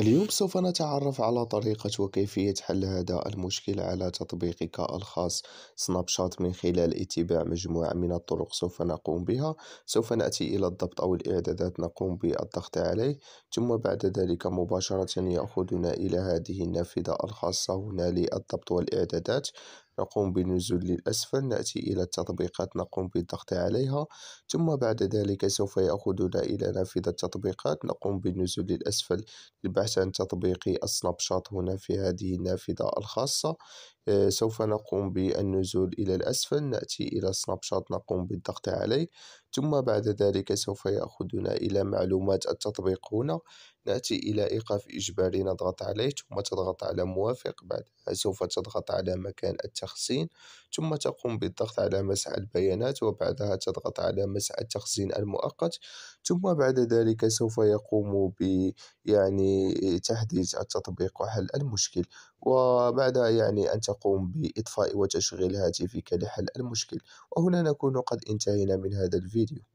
اليوم سوف نتعرف على طريقة وكيفية حل هذا المشكل على تطبيقك الخاص سناب شات من خلال اتباع مجموعة من الطرق سوف نقوم بها سوف نأتي إلى الضبط أو الإعدادات نقوم بالضغط عليه ثم بعد ذلك مباشرة يأخذنا إلى هذه النافذة الخاصة هنا للضبط والإعدادات نقوم بالنزول للأسفل نأتي إلى التطبيقات نقوم بالضغط عليها ثم بعد ذلك سوف يأخذنا إلى نافذة التطبيقات نقوم بالنزول للأسفل للبحث عن تطبيق السناب شات هنا في هذه النافذة الخاصة آه، سوف نقوم بالنزول إلى الأسفل نأتي إلى سناب شات نقوم بالضغط عليه ثم بعد ذلك سوف يأخذنا إلى معلومات التطبيق هنا نأتي إلى إيقاف إجباري نضغط عليه ثم تضغط على موافق بعدها سوف تضغط على مكان التخزين ثم تقوم بالضغط على مسح البيانات وبعدها تضغط على مسح التخزين المؤقت ثم بعد ذلك سوف يقوم ب يعني تحديث التطبيق وحل المشكل وبعد يعني أن تقوم بإطفاء وتشغيل هاتفك لحل المشكل وهنا نكون قد انتهينا من هذا الفيديو